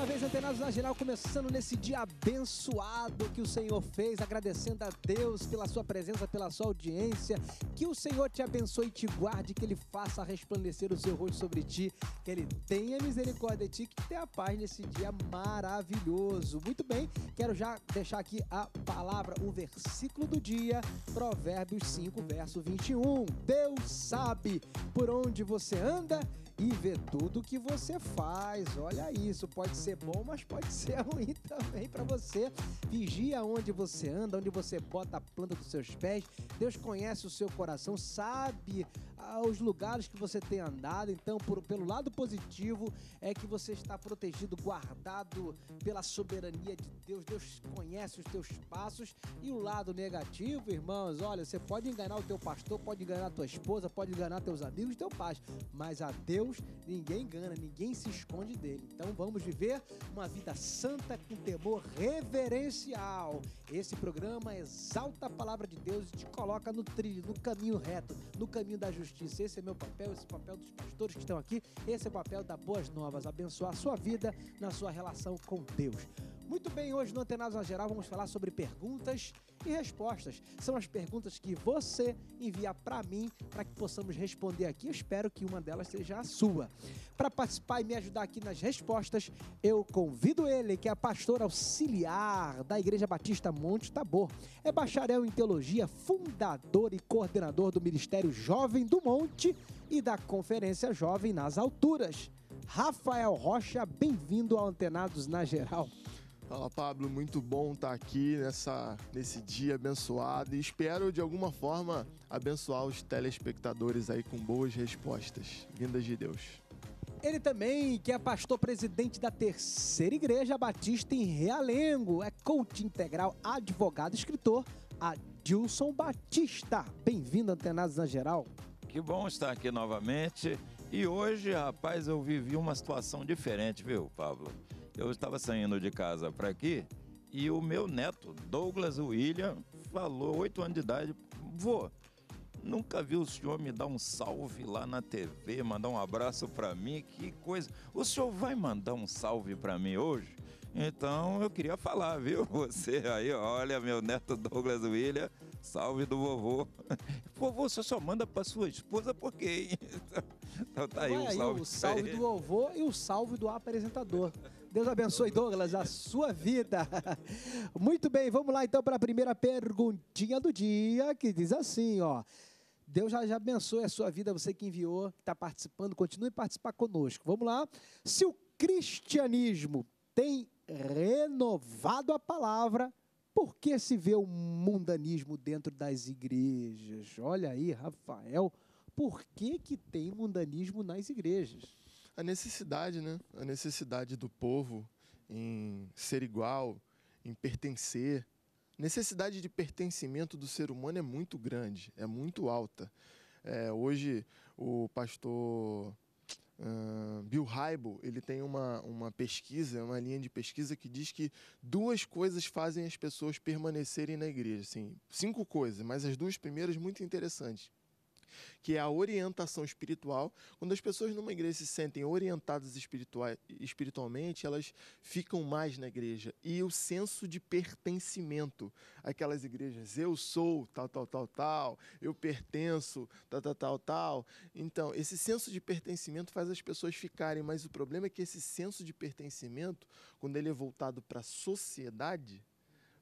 uma vez, antenados na geral, começando nesse dia abençoado que o Senhor fez, agradecendo a Deus pela sua presença, pela sua audiência. Que o Senhor te abençoe e te guarde, que Ele faça resplandecer o seu rosto sobre ti, que Ele tenha misericórdia de ti, que tenha paz nesse dia maravilhoso. Muito bem, quero já deixar aqui a palavra, o versículo do dia, Provérbios 5, verso 21. Deus sabe por onde você anda e ver tudo que você faz. Olha isso, pode ser bom, mas pode ser ruim também para você. Vigia onde você anda, onde você bota a planta dos seus pés. Deus conhece o seu coração, sabe ah, os lugares que você tem andado. Então, por, pelo lado positivo, é que você está protegido, guardado pela soberania de Deus. Deus conhece os teus passos. E o lado negativo, irmãos, olha, você pode enganar o teu pastor, pode enganar a tua esposa, pode enganar teus amigos, teu pai, mas a Deus Deus, ninguém engana, ninguém se esconde dele. Então vamos viver uma vida santa com temor reverencial. Esse programa exalta a palavra de Deus e te coloca no trilho, no caminho reto, no caminho da justiça. Esse é meu papel, esse é o papel dos pastores que estão aqui, esse é o papel da Boas Novas, abençoar a sua vida na sua relação com Deus. Muito bem, hoje no Antenados na Geral vamos falar sobre perguntas e respostas. São as perguntas que você envia para mim para que possamos responder aqui. Eu espero que uma delas seja a sua. Para participar e me ajudar aqui nas respostas, eu convido ele, que é pastor auxiliar da Igreja Batista Monte Tabor. É bacharel em teologia, fundador e coordenador do Ministério Jovem do Monte e da Conferência Jovem nas Alturas. Rafael Rocha, bem-vindo ao Antenados na Geral. Fala Pablo, muito bom estar tá aqui nessa, nesse dia abençoado e espero de alguma forma abençoar os telespectadores aí com boas respostas, vindas de Deus. Ele também, que é pastor presidente da Terceira Igreja Batista em Realengo, é coach integral, advogado, escritor, Adilson Batista. Bem-vindo, Antenados na Geral. Que bom estar aqui novamente. E hoje, rapaz, eu vivi uma situação diferente, viu, Pablo? eu estava saindo de casa para aqui e o meu neto, Douglas William, falou, oito anos de idade, vô, nunca vi o senhor me dar um salve lá na TV, mandar um abraço para mim, que coisa. O senhor vai mandar um salve para mim hoje? Então eu queria falar, viu? Você aí, olha, meu neto Douglas William, salve do vovô. Vovô, você só manda para sua esposa por quê então tá aí, um salve aí o salve, o salve do vovô e o salve do apresentador. Deus abençoe, Douglas, a sua vida. Muito bem, vamos lá então para a primeira perguntinha do dia, que diz assim, ó. Deus já, já abençoe a sua vida, você que enviou, que está participando, continue a participar conosco. Vamos lá. Se o cristianismo tem renovado a palavra, por que se vê o mundanismo dentro das igrejas? Olha aí, Rafael, por que, que tem mundanismo nas igrejas? a necessidade, né? A necessidade do povo em ser igual, em pertencer. Necessidade de pertencimento do ser humano é muito grande, é muito alta. É, hoje o pastor uh, Bill Hybel ele tem uma, uma pesquisa, uma linha de pesquisa que diz que duas coisas fazem as pessoas permanecerem na igreja, assim, cinco coisas, mas as duas primeiras muito interessantes que é a orientação espiritual. Quando as pessoas numa igreja se sentem orientadas espiritual, espiritualmente, elas ficam mais na igreja. E o senso de pertencimento. Aquelas igrejas, eu sou tal, tal, tal, tal, eu pertenço, tal, tal, tal, tal. Então, esse senso de pertencimento faz as pessoas ficarem, mas o problema é que esse senso de pertencimento, quando ele é voltado para a sociedade,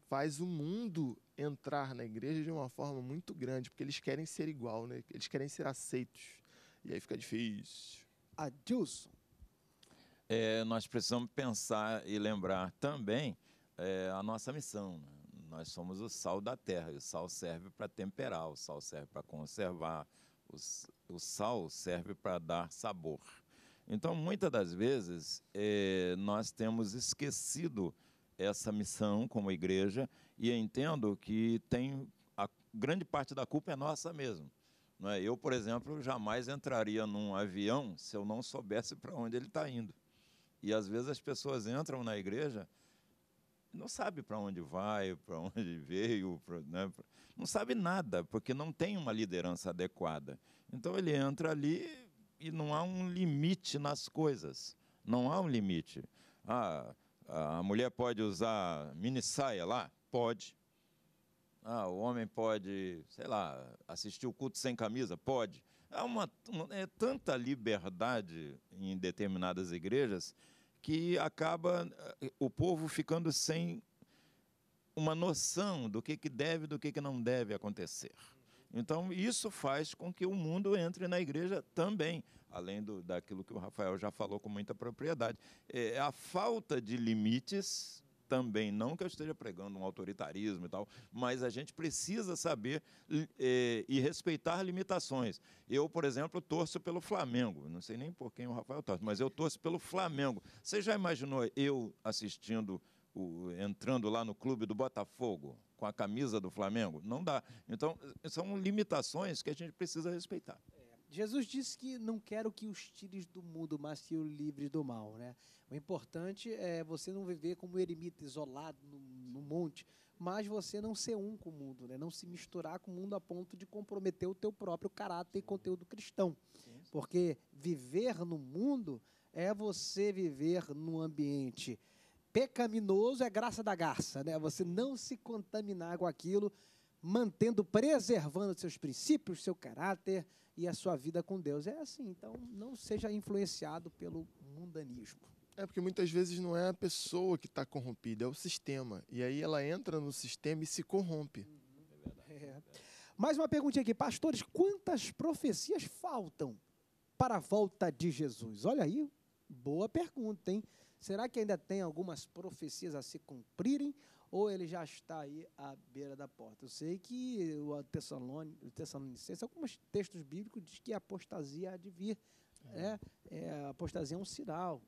faz o mundo entrar na igreja de uma forma muito grande, porque eles querem ser igual, né? Eles querem ser aceitos. E aí fica difícil. Adilson. É, nós precisamos pensar e lembrar também é, a nossa missão. Né? Nós somos o sal da terra. E o sal serve para temperar, o sal serve para conservar, o, o sal serve para dar sabor. Então, muitas das vezes, é, nós temos esquecido essa missão como igreja e entendo que tem a grande parte da culpa é nossa mesmo. não é? Eu, por exemplo, jamais entraria num avião se eu não soubesse para onde ele está indo. E às vezes as pessoas entram na igreja não sabe para onde vai, para onde veio, pra, né? não sabe nada, porque não tem uma liderança adequada. Então ele entra ali e não há um limite nas coisas. Não há um limite. Ah, a mulher pode usar mini saia lá? Pode. Ah, o homem pode, sei lá, assistir o culto sem camisa? Pode. Há é uma, é tanta liberdade em determinadas igrejas que acaba eh, o povo ficando sem uma noção do que, que deve e do que, que não deve acontecer. Então, isso faz com que o mundo entre na igreja também além do, daquilo que o Rafael já falou com muita propriedade. É, é, a falta de limites também, não que eu esteja pregando um autoritarismo e tal, mas a gente precisa saber é, e respeitar limitações. Eu, por exemplo, torço pelo Flamengo, não sei nem por quem o Rafael torce, mas eu torço pelo Flamengo. Você já imaginou eu assistindo, o, entrando lá no clube do Botafogo com a camisa do Flamengo? Não dá. Então, são limitações que a gente precisa respeitar. Jesus disse que não quero que os tires do mundo, mas que o livres do mal, né? O importante é você não viver como eremita, isolado no, no, monte, mas você não ser um com o mundo, né? Não se misturar com o mundo a ponto de comprometer o teu próprio caráter e conteúdo cristão. Porque viver no mundo é você viver num ambiente pecaminoso, é graça da garça, né? Você não se contaminar com aquilo mantendo, preservando seus princípios, seu caráter e a sua vida com Deus. É assim, então não seja influenciado pelo mundanismo. É porque muitas vezes não é a pessoa que está corrompida, é o sistema. E aí ela entra no sistema e se corrompe. É é. Mais uma perguntinha aqui, pastores, quantas profecias faltam para a volta de Jesus? Olha aí, boa pergunta, hein? Será que ainda tem algumas profecias a se cumprirem? ou ele já está aí à beira da porta. Eu sei que o Tessalonicense, alguns textos bíblicos diz que a apostasia há de vir. É. Né? é, a apostasia é um sinal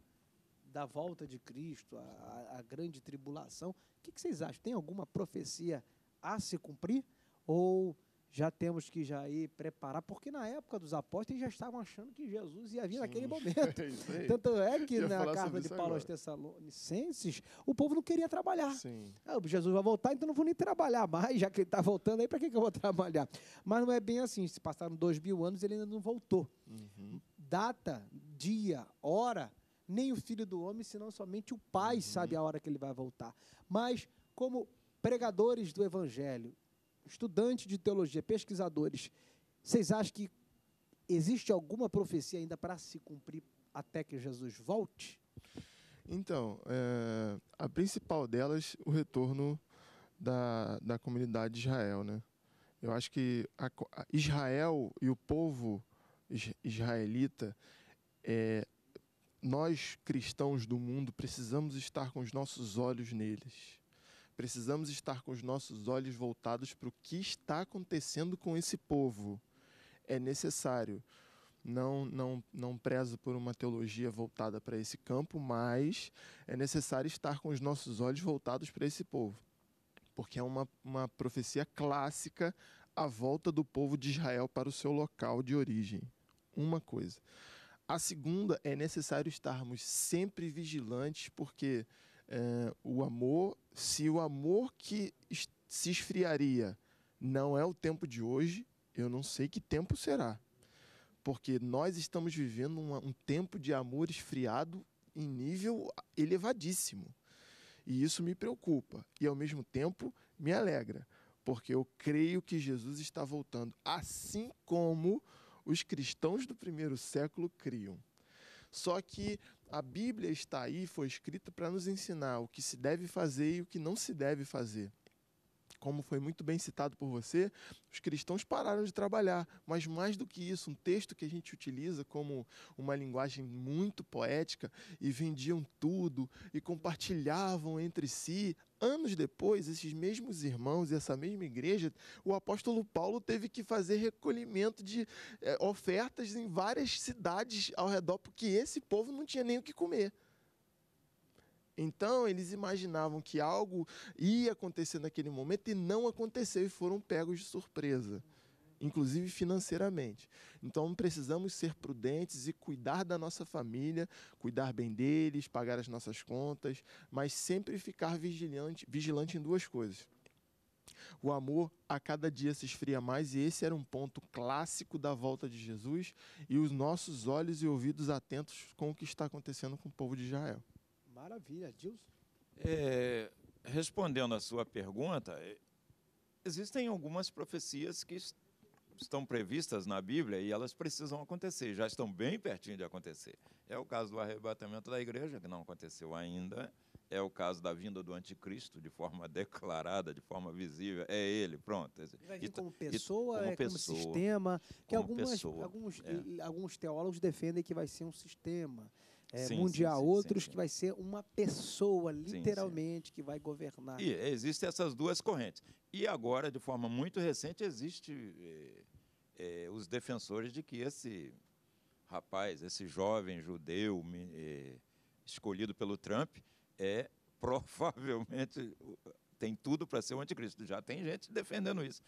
da volta de Cristo, a, a grande tribulação. O que, que vocês acham? Tem alguma profecia a se cumprir? Ou já temos que já ir preparar, porque na época dos apóstolos já estavam achando que Jesus ia vir Sim, naquele momento. É Tanto é que na carta de Paulo agora. aos Tessalonicenses, o povo não queria trabalhar. Ah, Jesus vai voltar, então não vou nem trabalhar mais, já que ele está voltando aí, para que, que eu vou trabalhar? Mas não é bem assim, se passaram dois mil anos ele ainda não voltou. Uhum. Data, dia, hora, nem o filho do homem, senão somente o pai uhum. sabe a hora que ele vai voltar. Mas como pregadores do evangelho estudante de teologia, pesquisadores, vocês acham que existe alguma profecia ainda para se cumprir até que Jesus volte? Então, é, a principal delas, o retorno da, da comunidade de Israel, né? Eu acho que a, a Israel e o povo israelita, é, nós cristãos do mundo precisamos estar com os nossos olhos neles. Precisamos estar com os nossos olhos voltados para o que está acontecendo com esse povo. É necessário. Não, não, não prezo por uma teologia voltada para esse campo, mas é necessário estar com os nossos olhos voltados para esse povo. Porque é uma, uma profecia clássica a volta do povo de Israel para o seu local de origem. Uma coisa. A segunda é necessário estarmos sempre vigilantes, porque é, o amor, se o amor que se esfriaria não é o tempo de hoje, eu não sei que tempo será. Porque nós estamos vivendo um, um tempo de amor esfriado em nível elevadíssimo. E isso me preocupa e ao mesmo tempo me alegra, porque eu creio que Jesus está voltando, assim como os cristãos do primeiro século criam. Só que a Bíblia está aí, foi escrita para nos ensinar o que se deve fazer e o que não se deve fazer como foi muito bem citado por você, os cristãos pararam de trabalhar. Mas mais do que isso, um texto que a gente utiliza como uma linguagem muito poética e vendiam tudo e compartilhavam entre si. Anos depois, esses mesmos irmãos e essa mesma igreja, o apóstolo Paulo teve que fazer recolhimento de é, ofertas em várias cidades ao redor, porque esse povo não tinha nem o que comer. Então, eles imaginavam que algo ia acontecer naquele momento e não aconteceu e foram pegos de surpresa, inclusive financeiramente. Então, precisamos ser prudentes e cuidar da nossa família, cuidar bem deles, pagar as nossas contas, mas sempre ficar vigilante, vigilante em duas coisas. O amor a cada dia se esfria mais, e esse era um ponto clássico da volta de Jesus e os nossos olhos e ouvidos atentos com o que está acontecendo com o povo de Israel. Maravilha, Dilson. É, respondendo à sua pergunta, é, existem algumas profecias que estão previstas na Bíblia e elas precisam acontecer, já estão bem pertinho de acontecer. É o caso do arrebatamento da igreja, que não aconteceu ainda. É o caso da vinda do anticristo de forma declarada, de forma visível. É ele, pronto. É como pessoa, e, como, pessoa, como sistema, que algumas, alguns, é. alguns teólogos defendem que vai ser um sistema é, sim, mundial, sim, sim, outros que vai ser uma pessoa, literalmente, que vai governar. E existem essas duas correntes. E agora, de forma muito recente, existe é, é, os defensores de que esse rapaz, esse jovem judeu eh, escolhido pelo Trump, é provavelmente tem tudo para ser o anticristo. Já tem gente defendendo isso.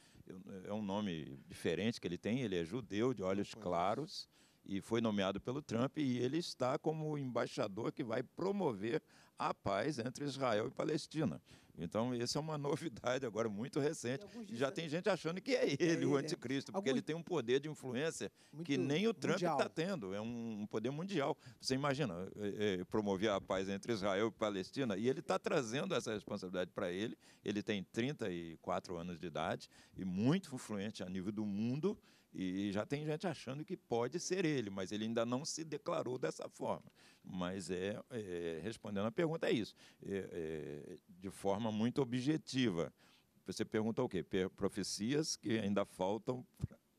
É um nome diferente que ele tem, ele é judeu, de olhos claros e foi nomeado pelo Trump, e ele está como o embaixador que vai promover a paz entre Israel e Palestina. Então, essa é uma novidade agora muito recente. E já tem gente achando que é ele, é ele o é. anticristo, porque ele tem um poder de influência muito que nem o Trump está tendo. É um poder mundial. Você imagina é, é, promover a paz entre Israel e Palestina? E ele está trazendo essa responsabilidade para ele. Ele tem 34 anos de idade e muito influente a nível do mundo. E já tem gente achando que pode ser ele, mas ele ainda não se declarou dessa forma. Mas é, é respondendo a pergunta é isso, é, é, de forma muito objetiva. Você pergunta o quê? Profecias que ainda faltam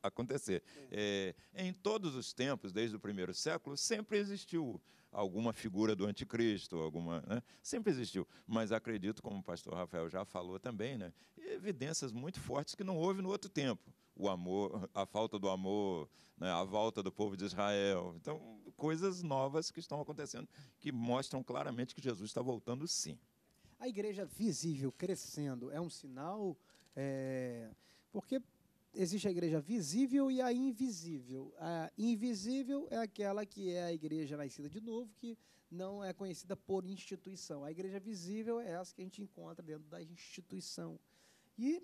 acontecer. É. é, em todos os tempos, desde o primeiro século, sempre existiu alguma figura do anticristo, alguma, né? sempre existiu. Mas acredito, como o pastor Rafael já falou também, né? evidências muito fortes que não houve no outro tempo o amor, a falta do amor, né, a volta do povo de Israel. Então, coisas novas que estão acontecendo que mostram claramente que Jesus está voltando sim. A igreja visível crescendo é um sinal. É... Porque existe a igreja visível e a invisível. A invisível é aquela que é a igreja nascida de novo, que não é conhecida por instituição. A igreja visível é essa que a gente encontra dentro da instituição. E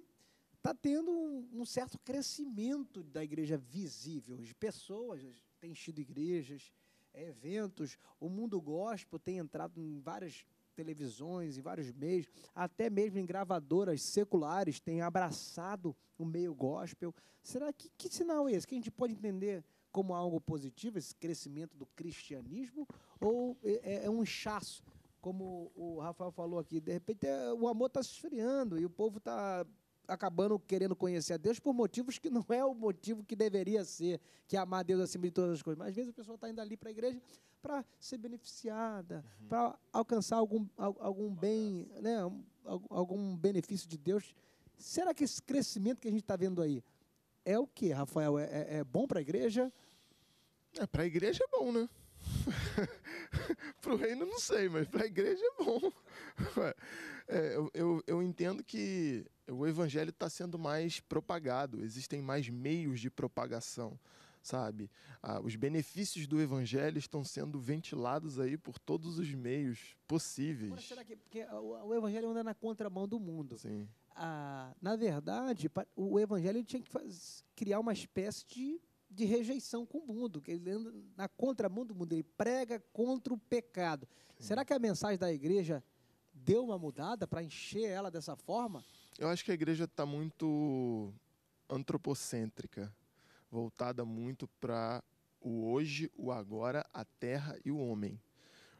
está tendo um, um, certo crescimento da igreja visível, de pessoas tem sido igrejas, é, eventos, o mundo gospel tem entrado em várias televisões, em vários meios, até mesmo em gravadoras seculares tem abraçado o meio gospel. Será que que sinal é esse? Que a gente pode entender como algo positivo esse crescimento do cristianismo ou é, é, é um inchaço como o Rafael falou aqui, de repente é, o amor está se esfriando e o povo está acabando querendo conhecer a Deus por motivos que não é o motivo que deveria ser, que é amar a Deus acima de todas as coisas. Mas às vezes a pessoa está indo ali para a igreja para ser beneficiada, uhum. para alcançar algum, algum bem, né, algum benefício de Deus. Será que esse crescimento que a gente está vendo aí é o que, Rafael? É, é, é bom para a igreja? É, para a igreja é bom, né? para o reino, não sei, mas para a igreja é bom. É, eu, eu, eu entendo que o evangelho está sendo mais propagado, existem mais meios de propagação sabe? Ah, os benefícios do evangelho estão sendo ventilados aí por todos os meios possíveis. Agora, será que porque o, o, evangelho anda na contramão do mundo? Sim. Ah, na verdade, o evangelho tinha que faz, criar uma espécie de de rejeição com o mundo, que ele anda na contramão do mundo, ele prega contra o pecado. Sim. Será que a mensagem da igreja deu uma mudada para encher ela dessa forma? Eu acho que a igreja está muito antropocêntrica, voltada muito para o hoje, o agora, a terra e o homem.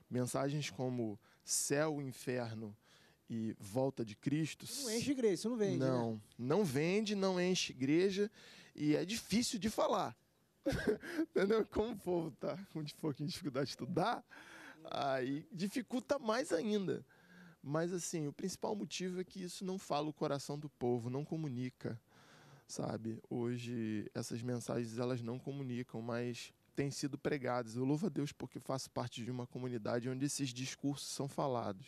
Mensagens como céu, inferno, e volta de Cristo. Não enche igreja, isso não vende. Não, né? não vende, não enche igreja e é difícil de falar. Entendeu? Como o povo tá com um pouquinho de dificuldade de estudar, aí dificulta mais ainda. Mas assim, o principal motivo é que isso não fala o coração do povo, não comunica, sabe? Hoje essas mensagens elas não comunicam, mas têm sido pregadas. Eu louvo a Deus porque faço parte de uma comunidade onde esses discursos são falados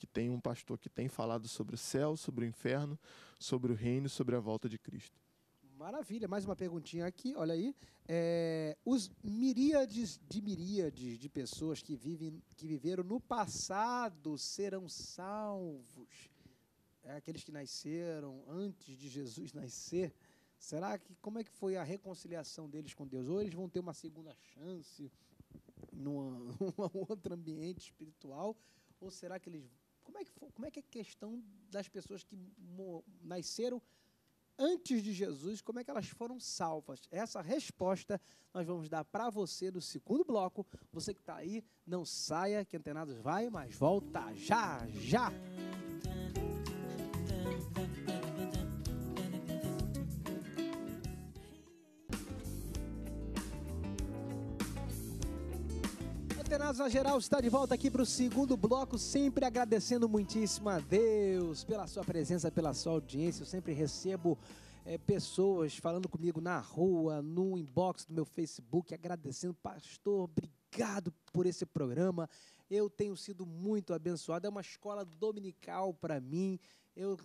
que tem um pastor que tem falado sobre o céu, sobre o inferno, sobre o reino, sobre a volta de Cristo. Maravilha, mais uma perguntinha aqui, olha aí. É, os miríades de miríades de pessoas que, vivem, que viveram no passado serão salvos. É, aqueles que nasceram antes de Jesus nascer. Será que como é que foi a reconciliação deles com Deus? Ou eles vão ter uma segunda chance num outro ambiente espiritual? Ou será que eles como é que, foi, como é, que é a questão das pessoas que nasceram antes de Jesus, como é que elas foram salvas? Essa resposta nós vamos dar para você no segundo bloco. Você que está aí, não saia, que Antenados vai, mas volta já, já! Casa Geral está de volta aqui para o segundo bloco, sempre agradecendo muitíssimo a Deus pela sua presença, pela sua audiência. Eu sempre recebo é, pessoas falando comigo na rua, no inbox do meu Facebook, agradecendo, pastor, obrigado por esse programa. Eu tenho sido muito abençoado, é uma escola dominical para mim. Eu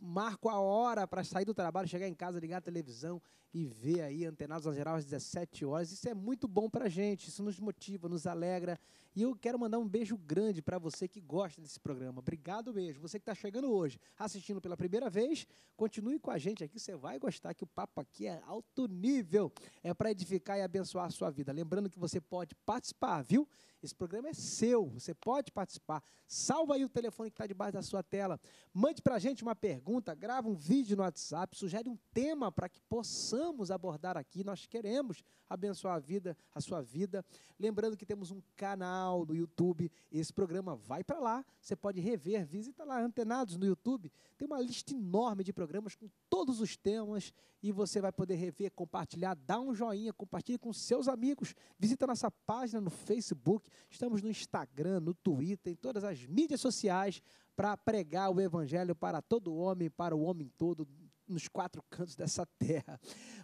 marco a hora para sair do trabalho, chegar em casa, ligar a televisão e ver aí Antenados na Geral às 17 horas. Isso é muito bom para a gente, isso nos motiva, nos alegra e eu quero mandar um beijo grande para você que gosta desse programa. Obrigado mesmo. Você que está chegando hoje, assistindo pela primeira vez, continue com a gente aqui. Você vai gostar que o papo aqui é alto nível. É para edificar e abençoar a sua vida. Lembrando que você pode participar, viu? Esse programa é seu, você pode participar. Salva aí o telefone que está debaixo da sua tela. Mande para a gente uma pergunta, grava um vídeo no WhatsApp, sugere um tema para que possamos abordar aqui. Nós queremos abençoar a vida, a sua vida. Lembrando que temos um canal canal, no YouTube. Esse programa vai para lá, você pode rever, visita lá, Antenados no YouTube. Tem uma lista enorme de programas com todos os temas e você vai poder rever, compartilhar, dá um joinha, compartilhe com seus amigos. Visita nossa página no Facebook, estamos no Instagram, no Twitter, em todas as mídias sociais para pregar o evangelho para todo homem, para o homem todo, nos quatro cantos dessa terra.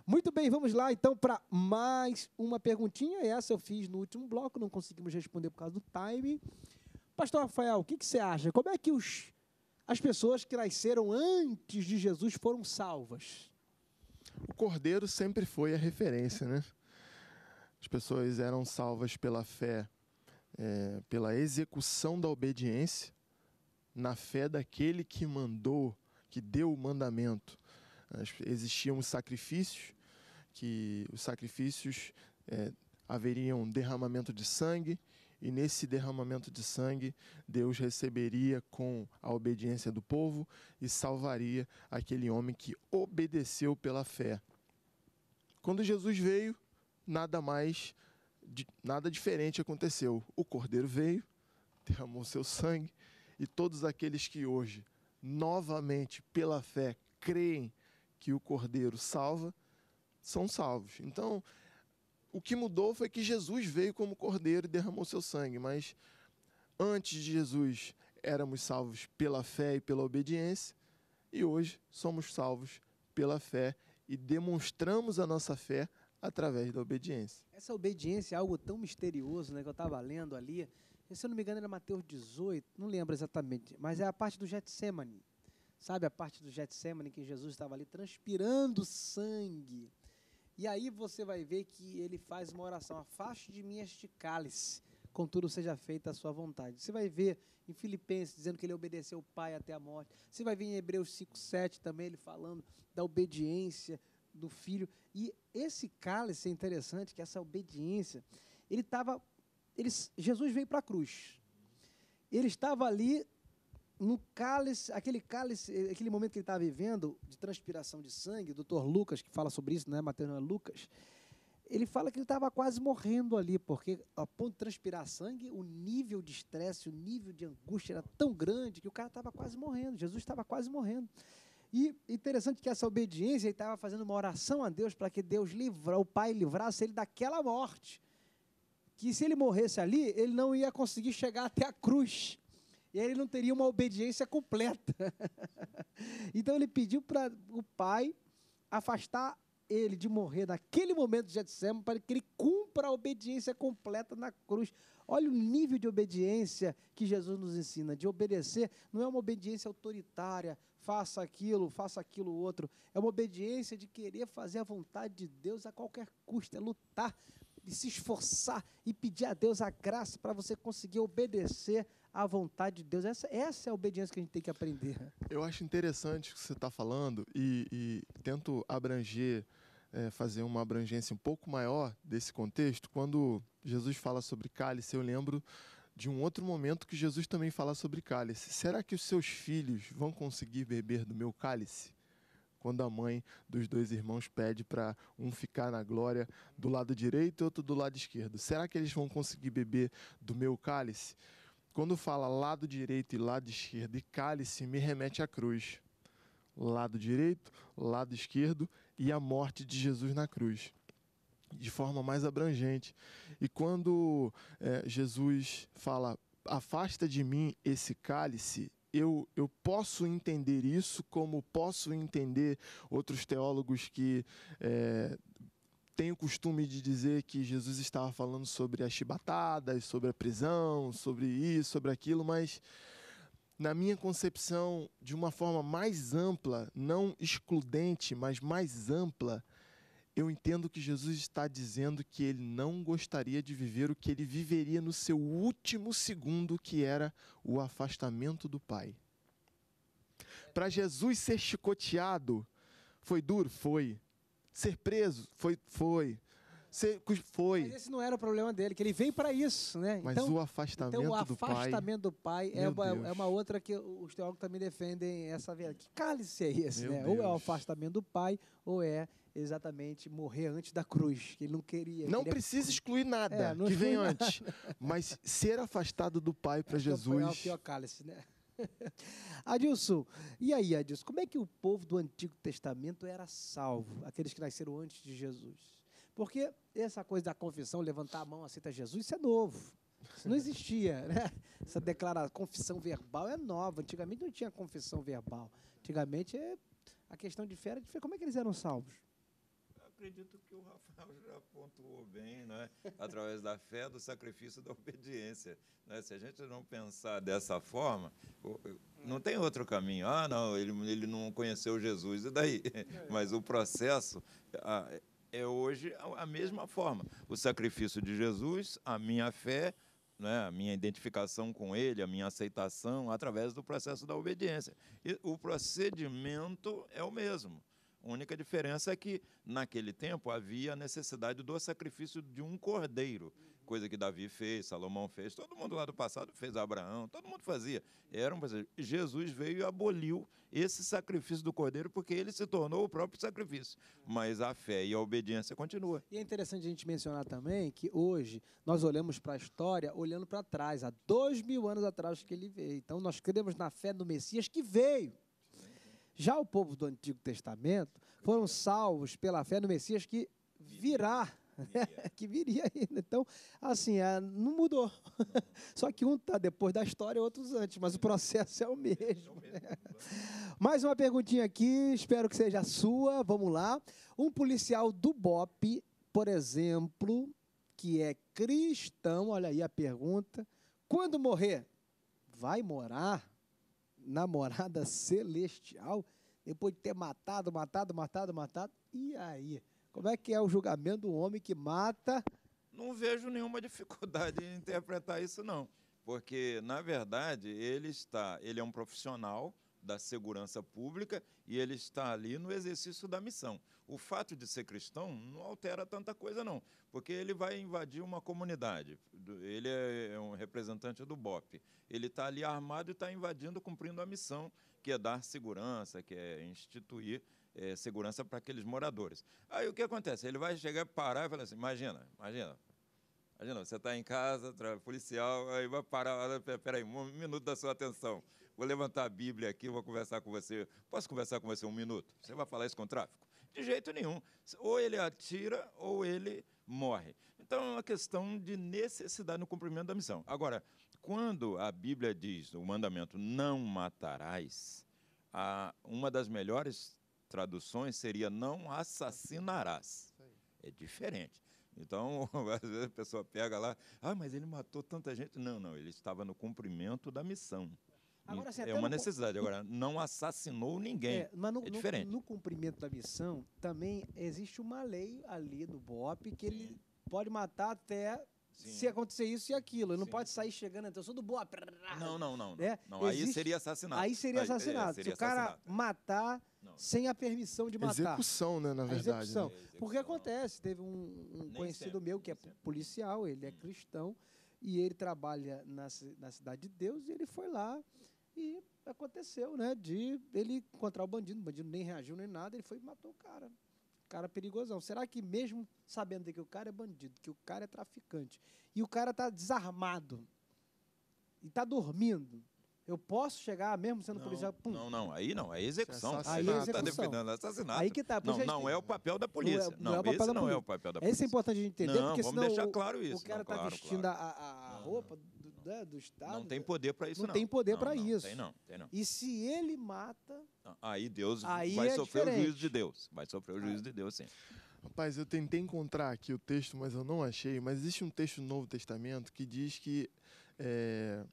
Muito bem, vamos lá então para mais uma perguntinha. Essa eu fiz no último bloco, não conseguimos responder por causa do time. Pastor Rafael, o que, que você acha? Como é que os, as pessoas que nasceram antes de Jesus foram salvas? O cordeiro sempre foi a referência, né? As pessoas eram salvas pela fé, é, pela execução da obediência, na fé daquele que mandou, que deu o mandamento. Existiam sacrifícios, que os sacrifícios é, haveriam derramamento de sangue, e nesse derramamento de sangue, Deus receberia com a obediência do povo e salvaria aquele homem que obedeceu pela fé. Quando Jesus veio, nada mais, nada diferente aconteceu. O cordeiro veio, derramou seu sangue, e todos aqueles que hoje, novamente, pela fé, creem que o Cordeiro salva são salvos. Então, o que mudou foi que Jesus veio como Cordeiro e derramou seu sangue, mas antes de Jesus éramos salvos pela fé e pela obediência, e hoje somos salvos pela fé e demonstramos a nossa fé através da obediência. Essa obediência é algo tão misterioso, né, que eu estava lendo ali. Se eu não me engano, era Mateus 18, não lembro exatamente, mas é a parte do Getsemane. Sabe a parte do Getsemane que Jesus estava ali transpirando sangue. E aí você vai ver que ele faz uma oração: afaste de mim este cálice, contudo seja feita a sua vontade. Você vai ver em Filipenses dizendo que ele obedeceu o Pai até a morte. Você vai ver em Hebreus 5:7 também ele falando da obediência do filho. E esse cálice é interessante que essa obediência, ele estava ele, Jesus veio para a cruz. Ele estava ali no cálice, aquele cálice, eh, aquele momento que ele estava tá vivendo de transpiração de sangue, o doutor Lucas, que fala sobre isso, né, Mateus, é Lucas, ele fala que ele estava quase morrendo ali, porque a ponto de transpirar sangue, o nível de estresse, o nível de angústia era tão grande que o cara estava quase morrendo, Jesus estava quase morrendo. E interessante que essa obediência, ele estava fazendo uma oração a Deus para que Deus livra, o Pai livrasse ele daquela morte. Que se ele morresse ali, ele não ia conseguir chegar até a cruz. E aí ele não teria uma obediência completa. então ele pediu para o pai afastar ele de morrer naquele momento de Getsemane para que ele cumpra a obediência completa na cruz. Olha o nível de obediência que Jesus nos ensina. De obedecer não é uma obediência autoritária, faça aquilo, faça aquilo outro. É uma obediência de querer fazer a vontade de Deus a qualquer custo, é lutar e se esforçar e pedir a Deus a graça para você conseguir obedecer à vontade de Deus. Essa, essa é a obediência que a gente tem que aprender. Eu acho interessante o que você está falando e, e, tento abranger, é, fazer uma abrangência um pouco maior desse contexto. Quando Jesus fala sobre cálice, eu lembro de um outro momento que Jesus também fala sobre cálice. Será que os seus filhos vão conseguir beber do meu cálice? Quando a mãe dos dois irmãos pede para um ficar na glória do lado direito e outro do lado esquerdo. Será que eles vão conseguir beber do meu cálice? Quando fala lado direito e lado esquerdo e cálice, me remete à cruz. Lado direito, lado esquerdo e a morte de Jesus na cruz de forma mais abrangente. E quando é, Jesus fala, afasta de mim esse cálice, eu, eu posso entender isso como posso entender outros teólogos que é, tenho o costume de dizer que Jesus estava falando sobre as chibatadas, sobre a prisão, sobre isso, sobre aquilo, mas na minha concepção, de uma forma mais ampla, não excludente, mas mais ampla, eu entendo que Jesus está dizendo que ele não gostaria de viver o que ele viveria no seu último segundo, que era o afastamento do Pai. Para Jesus ser chicoteado, foi duro? Foi. Ser preso foi. foi. Ser, foi. Mas esse não era o problema dele, que ele veio para isso, né? Mas então, o afastamento então, o afastamento do pai. do pai é uma, é uma, outra que os teólogos também defendem essa verdade. Que cálice é esse, meu né? Deus. Ou é o afastamento do pai, ou é exatamente morrer antes da cruz, que ele não queria. Não queria... É precisa excluir nada é, que vem nada. antes. Mas ser afastado do pai para é é Jesus. foi o pior cálice, né? Adilson, e aí, Adilson, como é que o povo do Antigo Testamento era salvo, aqueles que nasceram antes de Jesus? Porque essa coisa da confissão, levantar a mão, aceita Jesus, isso é novo. Isso não existia, né? Essa declaração, confissão verbal é nova. Antigamente não tinha confissão verbal. Antigamente é a questão de fé era de fé. Como é que eles eram salvos? acredito que o Rafael já pontuou bem, é? através da fé, do sacrifício da obediência. é? Se a gente não pensar dessa forma, não tem outro caminho. Ah, não, ele, ele não conheceu Jesus, e daí? É. Mas o processo é hoje a mesma forma. O sacrifício de Jesus, a minha fé, é? a minha identificação com ele, a minha aceitação, através do processo da obediência. E o procedimento é o mesmo. A única diferença é que, naquele tempo, havia a necessidade do sacrifício de um cordeiro, coisa que Davi fez, Salomão fez, todo mundo lá do passado fez, Abraão, todo mundo fazia. Era um, Jesus veio e aboliu esse sacrifício do cordeiro, porque ele se tornou o próprio sacrifício. Mas a fé e a obediência continua. E é interessante a gente mencionar também que hoje nós olhamos para a história olhando para trás, há dois mil anos atrás que ele veio. Então nós cremos na fé do Messias que veio já o povo do Antigo Testamento foram salvos pela fé no Messias que virá. que viria ainda. Então, assim, é, não mudou. Só que um está depois da história, outros antes, mas o processo é o mesmo. Mais uma perguntinha aqui, espero que seja a sua. Vamos lá. Um policial do BOP, por exemplo, que é cristão, olha aí a pergunta: quando morrer, vai morar namorada celestial, depois de ter matado, matado, matado, matado. E aí? Como é que é o julgamento do homem que mata? Não vejo nenhuma dificuldade em interpretar isso, não. Porque, na verdade, ele está, ele é um profissional, da segurança pública e ele está ali no exercício da missão. O fato de ser cristão não altera tanta coisa, não, porque ele vai invadir uma comunidade. Ele é, é um representante do BOP. Ele está ali armado e está invadindo, cumprindo a missão, que é dar segurança, que é instituir é, segurança para aqueles moradores. Aí o que acontece? Ele vai chegar, parar e falar assim: imagina, imagina, Imagina, você está em casa, policial, aí vai parar, peraí, um minuto da sua atenção vou levantar a Bíblia aqui, vou conversar com você. Posso conversar com você um minuto? Você vai falar isso com o tráfico? De jeito nenhum. Ou ele atira ou ele morre. Então é uma questão de necessidade no cumprimento da missão. Agora, quando a Bíblia diz o mandamento não matarás, uma das melhores traduções seria não assassinarás. É diferente. Então, às vezes a pessoa pega lá, ah, mas ele matou tanta gente. Não, não, ele estava no cumprimento da missão. Agora, assim, é uma no... necessidade. Agora, não assassinou ninguém. É, mas no, é diferente. No, no, cumprimento da missão, também existe uma lei ali do BOP que Sim. ele pode matar até Sim. se acontecer isso e aquilo. Ele Sim. não pode sair chegando, então eu sou do BOP. Não, não, não. não. É, não existe... aí seria assassinato. Aí seria é, assassinato. seria se o cara matar não. sem a permissão de matar. Execução, né, na verdade. execução. Né? Porque acontece, teve um, um conhecido sempre. meu que é policial, ele é hum. cristão e ele trabalha na, na Cidade de Deus, e ele foi lá e aconteceu, né? De ele encontrar o bandido, o bandido nem reagiu nem nada, ele foi e matou o cara. Cara perigosão. Será que mesmo sabendo que o cara é bandido, que o cara é traficante, e o cara tá desarmado e tá dormindo, eu posso chegar, mesmo sendo não, policial. Pum. Não, não, aí não, é, é execução. Aí é tá execução. está defendendo assassinato. Aí que tá. É é não, não é o papel da polícia. Não, é, não, não é esse não é o papel da polícia. Esse é importante a gente entender, não, porque vamos deixar o, claro isso. O cara está claro, vestindo claro. a, a roupa do, do, né, do, Estado. Não tem né? poder para isso, não. Não tem poder para isso. Tem não, tem não. E se ele mata. Aí Deus aí vai é sofrer diferente. o juízo de Deus. Vai sofrer o juízo de Deus, sim. Rapaz, eu tentei encontrar aqui o texto, mas eu não achei. Mas existe um texto do Novo Testamento que diz que. É,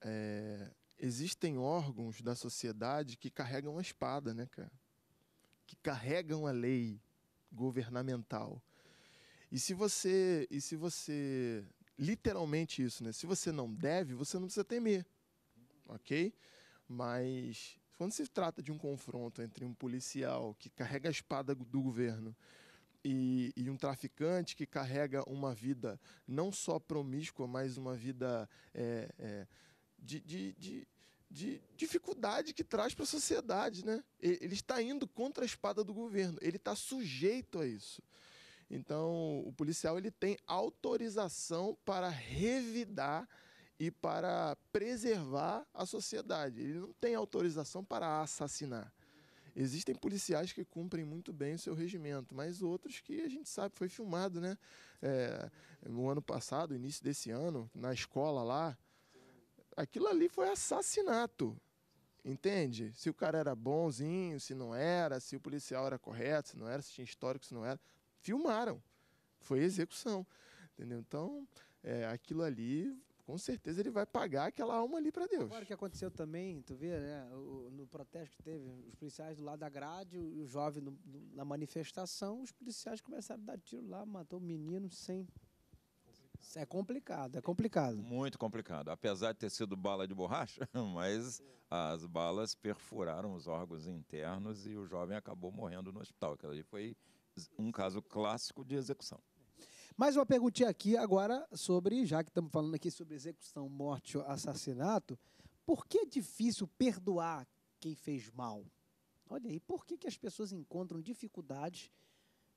é, existem órgãos da sociedade que carregam a espada, né, cara? Que carregam a lei governamental. E se você, e se você literalmente isso, né? Se você não deve, você não precisa temer. OK? Mas quando se trata de um confronto entre um policial que carrega a espada do governo e, e, um traficante que carrega uma vida não só promíscua, mas uma vida é, é, de, de, de, de dificuldade que traz para a sociedade. Né? Ele está indo contra a espada do governo, ele está sujeito a isso. Então, o policial ele tem autorização para revidar e para preservar a sociedade. Ele não tem autorização para assassinar. Existem policiais que cumprem muito bem o seu regimento, mas outros que a gente sabe, foi filmado, né? É, no ano passado, início desse ano, na escola lá, aquilo ali foi assassinato. Entende? Se o cara era bonzinho, se não era, se o policial era correto, se não era, se tinha histórico, se não era. Filmaram. Foi execução. Entendeu? Então, é, aquilo ali, com certeza ele vai pagar aquela alma ali para Deus. Agora o que aconteceu também, tu vê, né? O, no protesto que teve, os policiais do lado da grade, o, o jovem no, no, na manifestação, os policiais começaram a dar tiro lá, matou o menino sem isso é complicado, é complicado. Muito complicado. Apesar de ter sido bala de borracha, mas as balas perfuraram os órgãos internos e o jovem acabou morrendo no hospital. Aquilo ali foi um caso clássico de execução. Mais uma perguntinha aqui agora sobre, já que estamos falando aqui sobre execução, morte ou assassinato, por que é difícil perdoar quem fez mal? Olha aí, por que, que as pessoas encontram dificuldades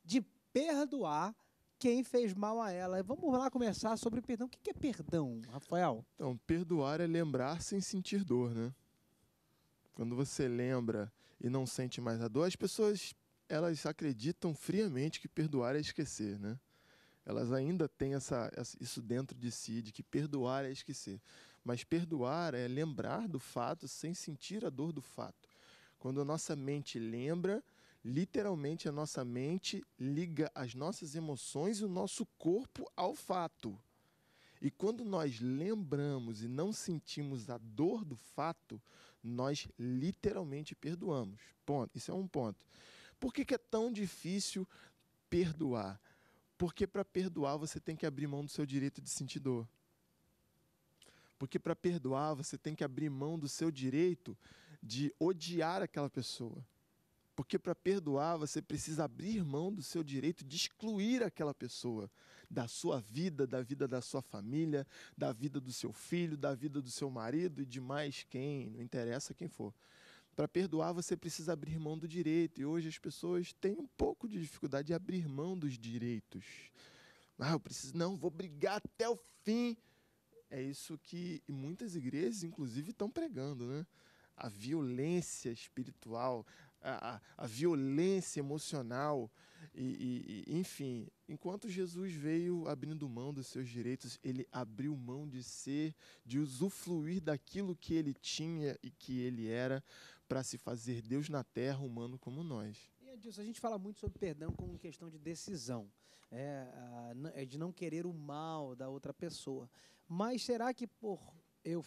de perdoar quem fez mal a ela. Vamos lá começar sobre perdão. O que é perdão, Rafael? Então, perdoar é lembrar sem sentir dor, né? Quando você lembra e não sente mais a dor, as pessoas elas acreditam friamente que perdoar é esquecer, né? Elas ainda têm essa, isso dentro de si, de que perdoar é esquecer. Mas perdoar é lembrar do fato sem sentir a dor do fato. Quando a nossa mente lembra literalmente a nossa mente liga as nossas emoções e o nosso corpo ao fato. E quando nós lembramos e não sentimos a dor do fato, nós literalmente perdoamos. Ponto. Isso é um ponto. Por que, que é tão difícil perdoar? Porque para perdoar você tem que abrir mão do seu direito de sentir dor. Porque para perdoar você tem que abrir mão do seu direito de odiar aquela pessoa porque para perdoar, você precisa abrir mão do seu direito de excluir aquela pessoa da sua vida, da vida da sua família, da vida do seu filho, da vida do seu marido e de mais quem, não interessa quem for. Para perdoar, você precisa abrir mão do direito. E hoje as pessoas têm um pouco de dificuldade de abrir mão dos direitos. Ah, eu preciso, não, vou brigar até o fim. É isso que muitas igrejas, inclusive, estão pregando, né? A violência espiritual, a, a violência emocional, e, e, enfim, enquanto Jesus veio abrindo mão dos seus direitos, ele abriu mão de ser, de usufruir daquilo que ele tinha e que ele era, para se fazer Deus na terra, humano como nós. E é disso, a gente fala muito sobre perdão como questão de decisão, é, é de não querer o mal da outra pessoa. Mas será que por eu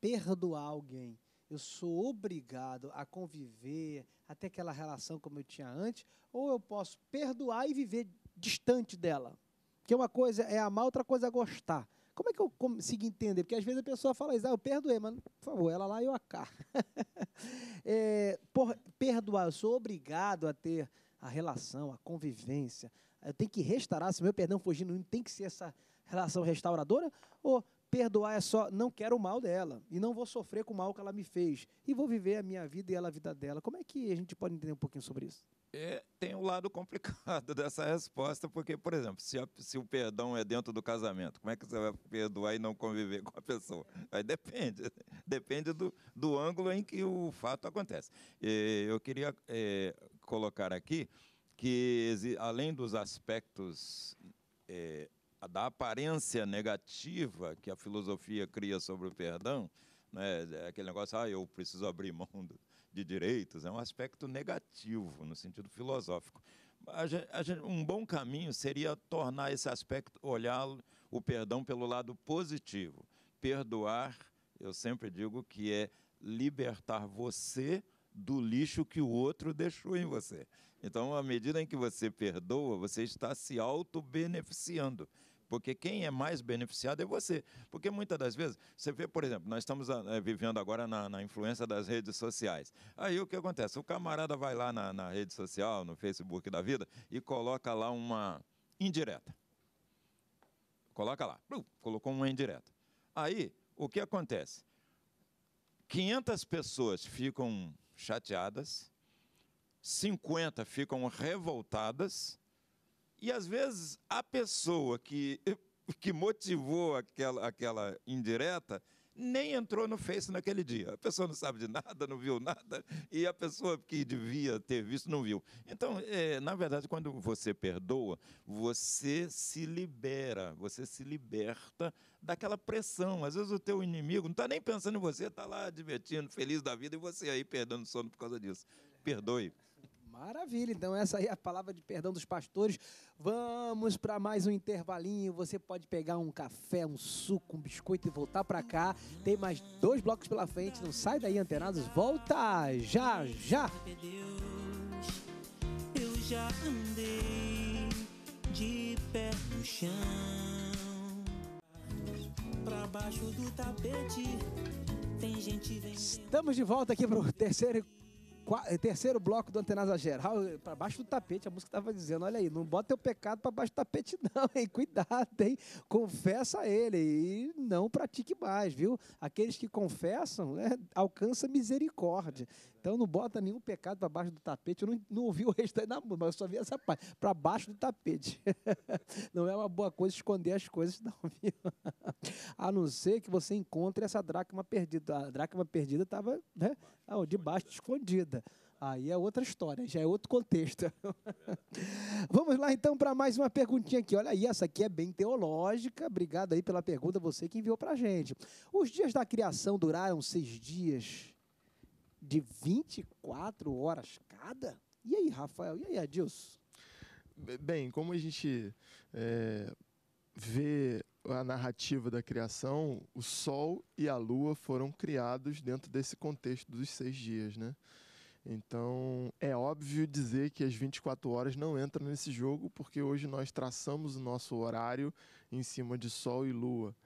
perdoar alguém, eu sou obrigado a conviver, até aquela relação como eu tinha antes, ou eu posso perdoar e viver distante dela. Porque uma coisa é amar, outra coisa é gostar. Como é que eu consigo entender? Porque às vezes a pessoa fala isso, ah, eu perdoei, mas por favor, ela lá e eu a cá. é, por, perdoar, eu sou obrigado a ter a relação, a convivência. Eu tenho que restaurar, se meu perdão for genuíno, tem que ser essa relação restauradora? Ou Perdoar é só não quero o mal dela e não vou sofrer com o mal que ela me fez e vou viver a minha vida e ela a vida dela. Como é que a gente pode entender um pouquinho sobre isso? É, tem um lado complicado dessa resposta, porque, por exemplo, se, a, se, o perdão é dentro do casamento, como é que você vai perdoar e não conviver com a pessoa? Aí depende, depende do, do ângulo em que o fato acontece. E eu queria é, colocar aqui que, além dos aspectos é, da aparência negativa que a filosofia cria sobre o perdão, né, é aquele negócio, ah, eu preciso abrir mão de direitos, é um aspecto negativo no sentido filosófico. um bom caminho seria tornar esse aspecto, olhar o perdão pelo lado positivo. Perdoar, eu sempre digo que é libertar você do lixo que o outro deixou em você. Então, à medida em que você perdoa, você está se auto-beneficiando porque quem é mais beneficiado é você. Porque muitas das vezes, você vê, por exemplo, nós estamos é, vivendo agora na, na, influência das redes sociais. Aí o que acontece? O camarada vai lá na, na rede social, no Facebook da vida, e coloca lá uma indireta. Coloca lá, uh, colocou uma indireta. Aí, o que acontece? 500 pessoas ficam chateadas, 50 ficam revoltadas e às vezes a pessoa que, que motivou aquela, aquela indireta nem entrou no Face naquele dia. A pessoa não sabe de nada, não viu nada, e a pessoa que devia ter visto não viu. Então, é, na verdade, quando você perdoa, você se libera, você se liberta daquela pressão. Às vezes o teu inimigo não está nem pensando em você, está lá divertindo, feliz da vida, e você aí perdendo sono por causa disso. Perdoe. Maravilha, então essa aí é a palavra de perdão dos pastores. Vamos para mais um intervalinho. Você pode pegar um café, um suco, um biscoito e voltar para cá. Tem mais dois blocos pela frente. Não sai daí, antenados. Volta já, já. eu já andei de pé no chão, para baixo do tapete. Tem gente Estamos de volta aqui para o terceiro Qua, eh, terceiro bloco do Antenasa Geral, para baixo do tapete, a música estava dizendo, olha aí, não bota teu pecado para baixo do tapete não, hein? Cuidado, hein? Confessa ele e não pratique mais, viu? Aqueles que confessam, né, alcança misericórdia. Então não bota nenhum pecado para baixo do tapete. Eu não, não ouvi o restante da música, mas eu só vi essa parte. Para baixo do tapete. Não é uma boa coisa esconder as coisas, não, viu? A não ser que você encontre essa dracma perdida. A dracma perdida estava né, ah, debaixo, escondida. Aí é outra história, já é outro contexto. Vamos lá então para mais uma perguntinha aqui. Olha aí, essa aqui é bem teológica. Obrigado aí pela pergunta, você que enviou para a gente. Os dias da criação duraram seis dias de 24 horas cada? E aí, Rafael? E aí, Adilson? Bem, como a gente é, vê a narrativa da criação, o Sol e a Lua foram criados dentro desse contexto dos seis dias, né? Então é óbvio dizer que as 24 horas não entram nesse jogo, porque hoje nós traçamos o nosso horário em cima de Sol e Lua.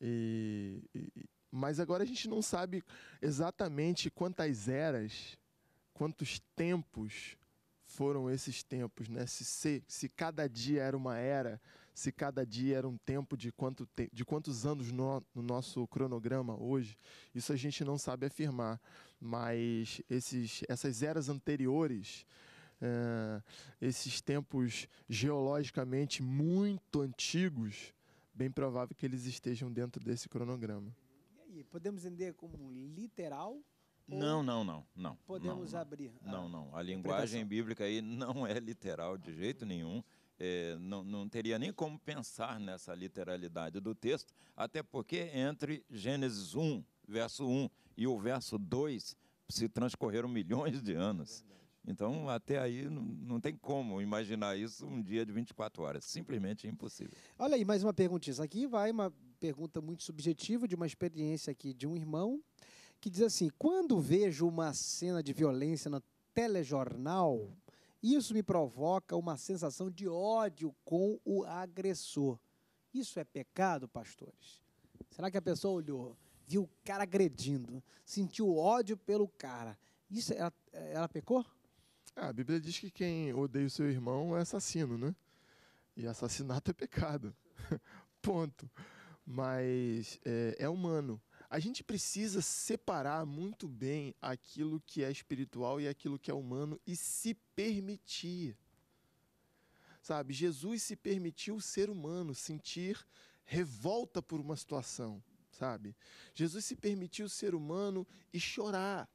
E, e, mas agora a gente não sabe exatamente quantas eras, quantos tempos foram esses tempos, né? Se, se, se, cada dia era uma era, se cada dia era um tempo de, quanto te, de quantos anos no, no, nosso cronograma hoje, isso a gente não sabe afirmar. Mas esses, essas eras anteriores, é, esses tempos geologicamente muito antigos, bem provável que eles estejam dentro desse cronograma. E podemos entender como literal? Não, não, não, não. Podemos não, abrir. Não, não. A linguagem bíblica aí não é literal de jeito nenhum. É, não, não, teria nem como pensar nessa literalidade do texto, até porque entre Gênesis 1, verso 1 e o verso 2 se transcorreram milhões de anos. Então, até aí, não, não tem como imaginar isso um dia de 24 horas. Simplesmente impossível. Olha aí, mais uma perguntinha. Isso aqui vai uma pergunta muito subjetiva de uma experiência aqui de um irmão que diz assim: quando vejo uma cena de violência no telejornal, isso me provoca uma sensação de ódio com o agressor. Isso é pecado, pastores? Será que a pessoa olhou, viu o cara agredindo, sentiu ódio pelo cara? Isso ela, é, ela pecou? Ah, a Bíblia diz que quem odeia o seu irmão é assassino, né? E assassinato é pecado. Ponto mas é, é humano. A gente precisa separar muito bem aquilo que é espiritual e aquilo que é humano e se permitir. Sabe, Jesus se permitiu ser humano, sentir revolta por uma situação, sabe? Jesus se permitiu ser humano e chorar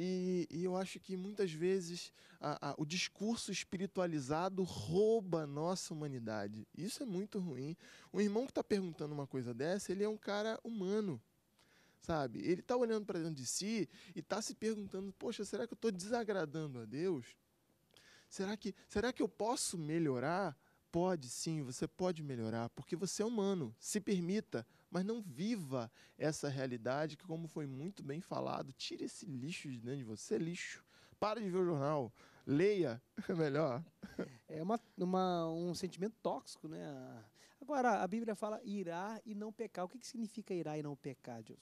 e, e, eu acho que muitas vezes a, a, o discurso espiritualizado rouba a nossa humanidade. Isso é muito ruim. Um irmão que está perguntando uma coisa dessa, ele é um cara humano. Sabe? Ele está olhando para dentro de si e está se perguntando: poxa, será que eu estou desagradando a Deus? Será que, será que eu posso melhorar? Pode sim, você pode melhorar, porque você é humano. Se permita, mas não viva essa realidade que, como foi muito bem falado, tire esse lixo de dentro de você, lixo. Para de ver o jornal, leia, é melhor. É uma, uma, um sentimento tóxico, né? Agora, a Bíblia fala irá e não pecar. O que, que significa irá e não pecar, Deus?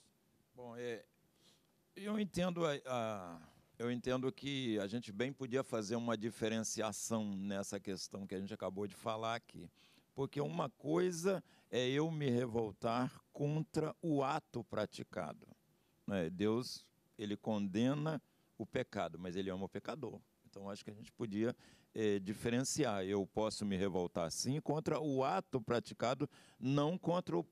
Bom, é, eu entendo a, a, eu entendo que a gente bem podia fazer uma diferenciação nessa questão que a gente acabou de falar aqui porque uma coisa é eu me revoltar contra o ato praticado. Né? Deus, ele condena o pecado, mas ele ama o pecador. Então, acho que a gente podia é, diferenciar. Eu posso me revoltar, sim, contra o ato praticado, não contra o,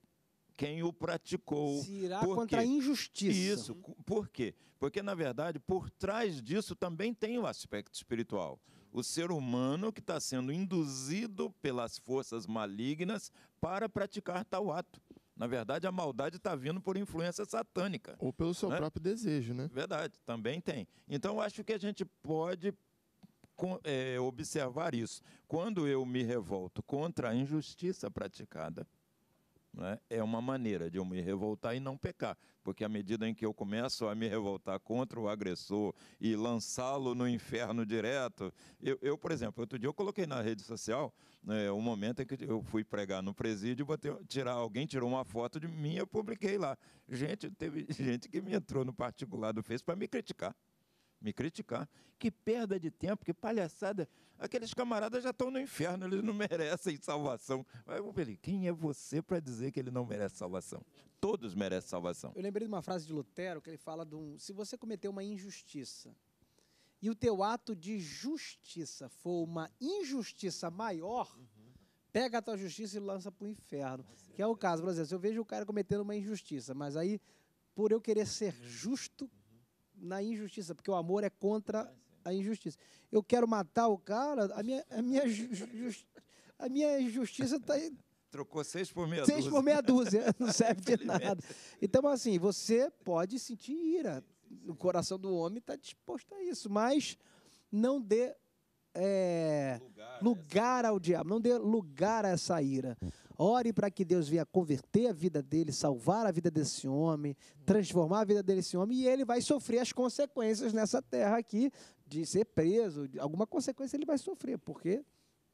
quem o praticou. Se irá por contra quê? a injustiça. Isso. Por quê? Porque, na verdade, por trás disso também tem o um aspecto espiritual o ser humano que está sendo induzido pelas forças malignas para praticar tal ato. Na verdade, a maldade está vindo por influência satânica. Ou pelo seu né? próprio desejo, né? Verdade, também tem. Então, acho que a gente pode é, observar isso. Quando eu me revolto contra a injustiça praticada, né, é uma maneira de eu me revoltar e não pecar, porque à medida em que eu começo a me revoltar contra o agressor e lançá-lo no inferno direto, eu, eu, por exemplo, outro dia eu coloquei na rede social né, um momento em que eu fui pregar no presídio, botei, tirar, alguém tirou uma foto de mim, eu publiquei lá. Gente, teve gente que me entrou no particular do Facebook para me criticar me criticar. Que perda de tempo, que palhaçada. Aqueles camaradas já estão no inferno, eles não merecem salvação. Aí eu falei, quem é você para dizer que ele não merece salvação? Todos merecem salvação. Eu lembrei de uma frase de Lutero que ele fala de um, se você cometeu uma injustiça e o teu ato de justiça for uma injustiça maior, uhum. pega a tua justiça e lança para o inferno. que é o caso, por exemplo, se eu vejo o cara cometendo uma injustiça, mas aí por eu querer ser justo, na injustiça, porque o amor é contra a injustiça. Eu quero matar o cara, a minha, a minha, just, a minha injustiça está. Trocou seis por meia seis dúzia. Seis por meia dúzia, não serve de nada. Então, assim, você pode sentir ira. O coração do homem está disposto a isso, mas não dê é, lugar, lugar ao diabo, não dê lugar a essa ira. Ore para que Deus venha converter a vida dele, salvar a vida desse homem, transformar a vida desse homem, e ele vai sofrer as consequências nessa terra aqui, de ser preso, alguma consequência ele vai sofrer, porque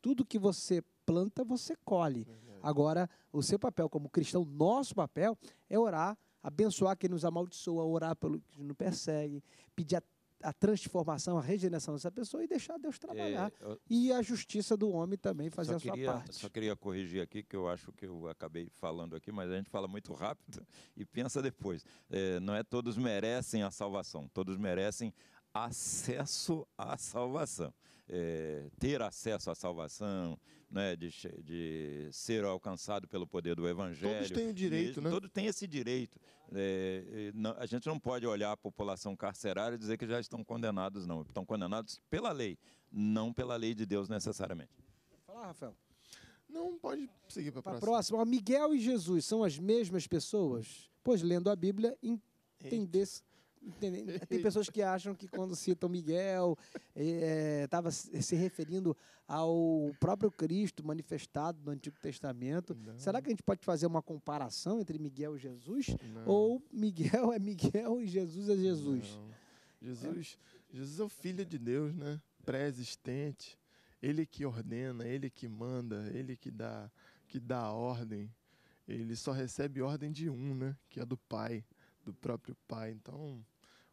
tudo que você planta, você colhe. Agora, o seu papel como cristão, nosso papel, é orar abençoar quem nos amaldiçoa, orar pelo que nos persegue, pedir a a transformação, a regeneração dessa pessoa e deixar Deus trabalhar. É, eu... E a justiça do homem também fazer queria, a sua parte. Só queria corrigir aqui, que eu acho que eu acabei falando aqui, mas a gente fala muito rápido e pensa depois. É, não é todos merecem a salvação, todos merecem acesso à salvação. É, ter acesso à salvação, né, de, de ser alcançado pelo poder do Evangelho. Todos têm o direito, e, né? Todos têm esse direito. É, não, a gente não pode olhar a população carcerária e dizer que já estão condenados, não. Estão condenados pela lei, não pela lei de Deus necessariamente. Fala, Rafael. Não, pode seguir para a próxima. próxima. Miguel e Jesus são as mesmas pessoas? Pois, lendo a Bíblia, entender-se tem pessoas que acham que quando citam Miguel, estava eh, eh, é, se referindo ao próprio Cristo manifestado no Antigo Testamento. Não. Será que a gente pode fazer uma comparação entre Miguel e Jesus? Não. Ou Miguel é Miguel e Jesus é Jesus? Jesus, é. Jesus é o Filho de Deus, né? Pré-existente. Ele que ordena, ele que manda, ele que dá, que dá ordem. Ele só recebe ordem de um, né? Que é do Pai do próprio Pai. Então,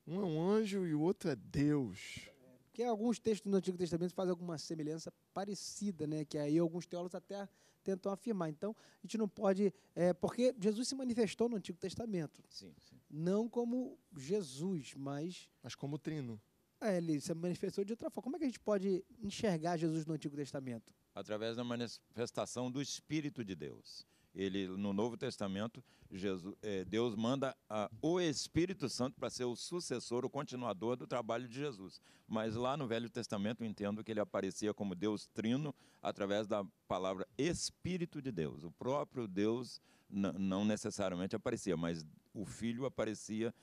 um é um anjo e o outro é Deus. Porque alguns textos do Antigo Testamento fazem alguma semelhança parecida, né? Que aí alguns teólogos até tentam afirmar. Então, a gente não pode. É, porque Jesus se manifestou no Antigo Testamento. Sim, sim. Não como Jesus, mas. Mas como Trino. É, ele se manifestou de outra forma. Como é que a gente pode enxergar Jesus no Antigo Testamento? Através da manifestação do Espírito de Deus. Ele, no Novo Testamento, Jesus, é, Deus manda a, ah, o Espírito Santo para ser o sucessor, o continuador do trabalho de Jesus. Mas lá no Velho Testamento, eu entendo que ele aparecia como Deus Trino através da palavra Espírito de Deus. O próprio Deus não necessariamente aparecia, mas o Filho aparecia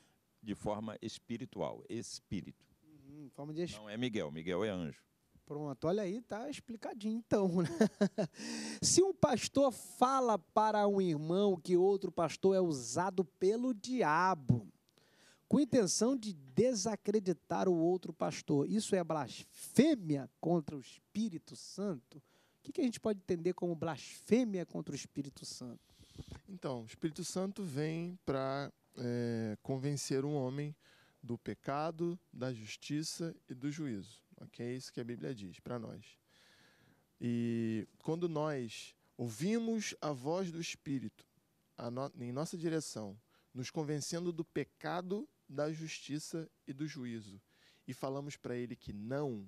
de forma espiritual, Espírito. Uhum, forma de... Não é Miguel, Miguel é anjo. Pronto, olha aí, tá explicadinho então. Né? Se um pastor fala para um irmão que outro pastor é usado pelo diabo, com intenção de desacreditar o outro pastor, isso é blasfêmia contra o Espírito Santo? O que a gente pode entender como blasfêmia contra o Espírito Santo? Então, o Espírito Santo vem para é, convencer um homem do pecado, da justiça e do juízo que É isso que a Bíblia diz para nós. E quando nós ouvimos a voz do Espírito no, em nossa direção, nos convencendo do pecado, da justiça e do juízo, e falamos para ele que não,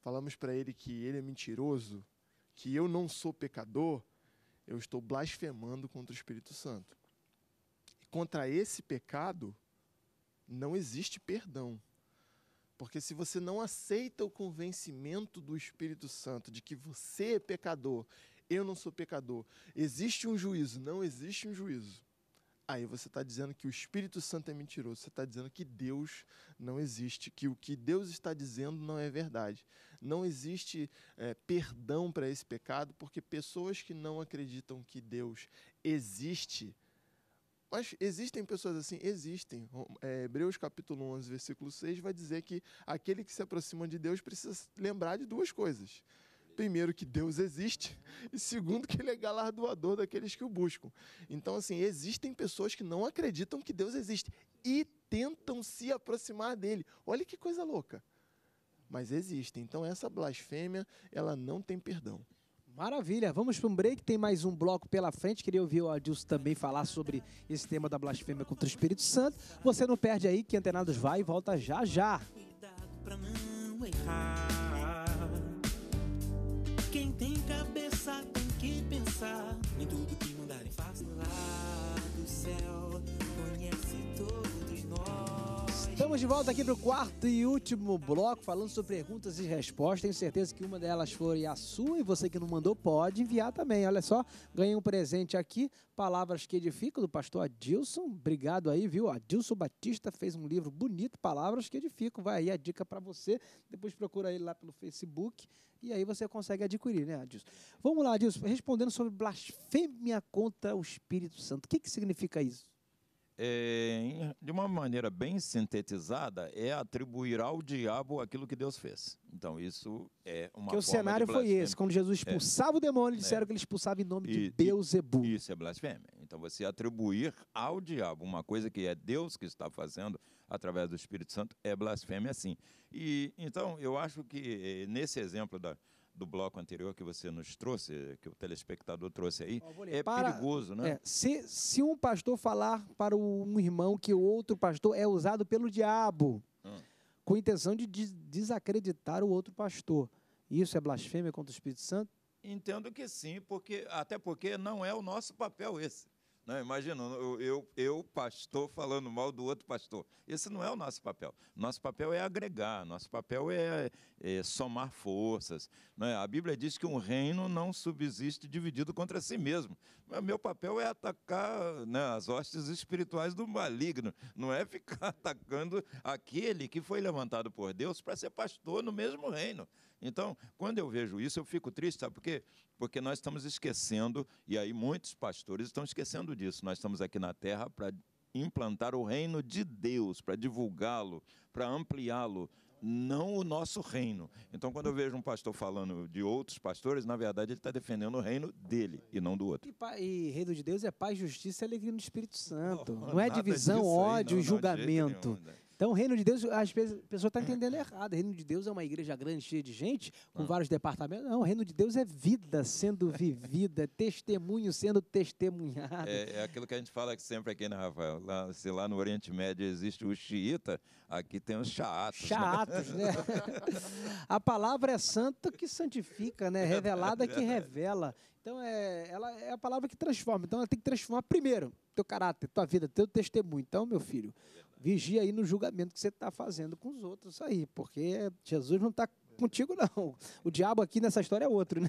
falamos para ele que ele é mentiroso, que eu não sou pecador, eu estou blasfemando contra o Espírito Santo. E contra esse pecado não existe perdão. Porque se você não aceita o convencimento do Espírito Santo de que você é pecador, eu não sou pecador, existe um juízo, não existe um juízo, aí você está dizendo que o Espírito Santo é mentiroso, você está dizendo que Deus não existe, que o que Deus está dizendo não é verdade. Não existe é, perdão para esse pecado, porque pessoas que não acreditam que Deus existe mas existem pessoas assim? Existem. É, Hebreus capítulo 11, versículo 6 vai dizer que aquele que se aproxima de Deus precisa lembrar de duas coisas. Primeiro, que Deus existe, e segundo, que Ele é galardoador daqueles que o buscam. Então, assim, existem pessoas que não acreditam que Deus existe e tentam se aproximar dele. Olha que coisa louca! Mas existe. Então, essa blasfêmia, ela não tem perdão. Maravilha, vamos para um break, tem mais um bloco pela frente. Queria ouvir o Adilson também falar sobre esse tema da blasfêmia contra o Espírito Santo. Você não perde aí que Antenados vai e volta já já. Cuidado pra não errar. Quem tem cabeça Estamos de volta aqui para o quarto e último bloco, falando sobre perguntas e respostas. Tenho certeza que uma delas foi a sua e você que não mandou pode enviar também. Olha só, ganhei um presente aqui, Palavras que Edificam, do pastor Adilson. Obrigado aí, viu? Adilson Batista fez um livro bonito, Palavras que Edificam. Vai aí a dica para você. Depois procura ele lá pelo Facebook e aí você consegue adquirir, né, Adilson? Vamos lá, Adilson, respondendo sobre blasfêmia contra o Espírito Santo. O que, que significa isso? é, de uma maneira bem sintetizada, é atribuir ao diabo aquilo que Deus fez. Então, isso é uma Porque o cenário foi esse. Quando Jesus é. expulsava é, o demônio, disseram é, que ele expulsava em nome e, de Beuzebu. Isso é blasfêmia. Então, você atribuir ao diabo uma coisa que é Deus que está fazendo através do Espírito Santo é blasfêmia, sim. E, então, eu acho que eh, nesse exemplo da, do bloco anterior que você nos trouxe, que o telespectador trouxe aí, é para, perigoso, né? É, se, se um pastor falar para um irmão que o outro pastor é usado pelo diabo, hum. com intenção de desacreditar o outro pastor, isso é blasfêmia contra o Espírito Santo? Entendo que sim, porque até porque não é o nosso papel esse. Né? Imagina, eu, eu, eu, pastor, falando mal do outro pastor. Esse não é o nosso papel. Nosso papel é agregar, nosso papel é, é somar forças. Né? A Bíblia diz que um reino não subsiste dividido contra si mesmo. Mas meu papel é atacar né, as hostes espirituais do maligno, não é ficar atacando aquele que foi levantado por Deus para ser pastor no mesmo reino. Então, quando eu vejo isso, eu fico triste, sabe por quê? Porque nós estamos esquecendo, e aí muitos pastores estão esquecendo disso. Nós estamos aqui na terra para implantar o reino de Deus, para divulgá-lo, para ampliá-lo, não o nosso reino. Então, quando eu vejo um pastor falando de outros pastores, na verdade ele está defendendo o reino dele e não do outro. E, e reino de Deus é paz, justiça e alegria no Espírito Santo. Oh, não é divisão, ódio e julgamento. Né? Então, o reino de Deus, às vezes, a pessoa está é. entendendo errado. O reino de Deus é uma igreja grande, cheia de gente, com ah. vários departamentos. Não, o reino de Deus é vida sendo vivida, é testemunho sendo testemunhado. É, é, aquilo que a gente fala sempre aqui, né, Rafael? Lá, se lá no Oriente Médio existe o xiita, aqui tem os chaatos. Né? Chaatos, né? né? a palavra é santa que santifica, né? É Revelada que revela. Então, é, ela é a palavra que transforma. Então, ela tem que transformar primeiro teu caráter, tua vida, teu testemunho. Então, meu filho. É vigia aí no julgamento que você está fazendo com os outros aí, porque Jesus não está contigo, não. O diabo aqui nessa história é outro, né?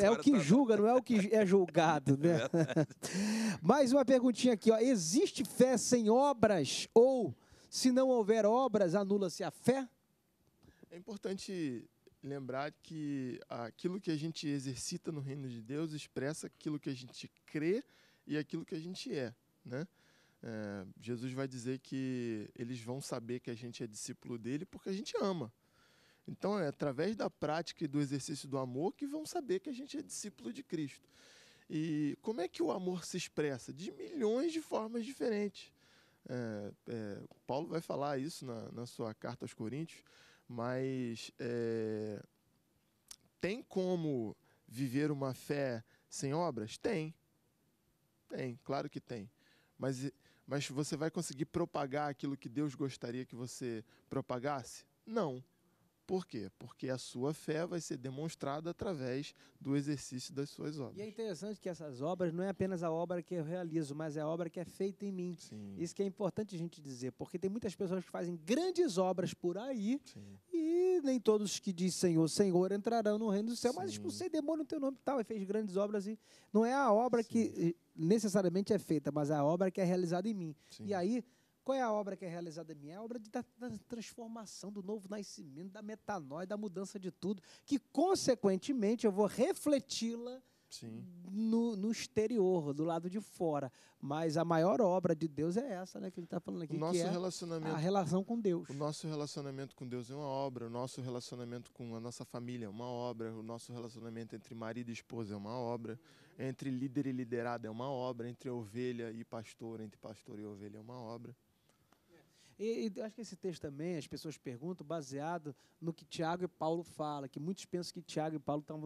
É, é o que tá julga, não é o que é julgado, né? É Mais uma perguntinha aqui, ó. Existe fé sem obras? Ou, se não houver obras, anula-se a fé? É importante lembrar que aquilo que a gente exercita no reino de Deus expressa aquilo que a gente crê e aquilo que a gente é, né? É, Jesus vai dizer que eles vão saber que a gente é discípulo dele porque a gente ama. Então é através da prática e do exercício do amor que vão saber que a gente é discípulo de Cristo. E como é que o amor se expressa? De milhões de formas diferentes. É, é, Paulo vai falar isso na, na, sua carta aos Coríntios, mas é, tem como viver uma fé sem obras? Tem. Tem, claro que tem. Mas mas você vai conseguir propagar aquilo que Deus gostaria que você propagasse? Não. Por quê? Porque a sua fé vai ser demonstrada através do exercício das suas obras. E é interessante que essas obras não é apenas a obra que eu realizo, mas é a obra que é feita em mim. Sim. Isso que é importante a gente dizer, porque tem muitas pessoas que fazem grandes obras por aí Sim. e nem todos que dizem Senhor, Senhor entrarão no reino do céu, Sim. mas expulsei demônio no teu nome tal, e fez grandes obras e não é a obra que necessariamente é feita, mas é a obra que é realizada em mim. E aí qual é a obra que é realizada em mim? É a obra de, da, da, transformação, do novo nascimento, da metanoia, da mudança de tudo, que, consequentemente, eu vou refleti-la no, no, exterior, do lado de fora. Mas a maior obra de Deus é essa, né? Que ele está falando aqui. O nosso que é relacionamento, a relação com Deus. O nosso relacionamento com Deus é uma obra, o nosso relacionamento com a nossa família é uma obra, o nosso relacionamento entre marido e esposa é uma obra, entre líder e liderado é uma obra, entre ovelha e pastor, entre pastor e ovelha é uma obra. E, e, acho que esse texto também, as pessoas perguntam, baseado no que Tiago e Paulo falam, que muitos pensam que Tiago e Paulo estão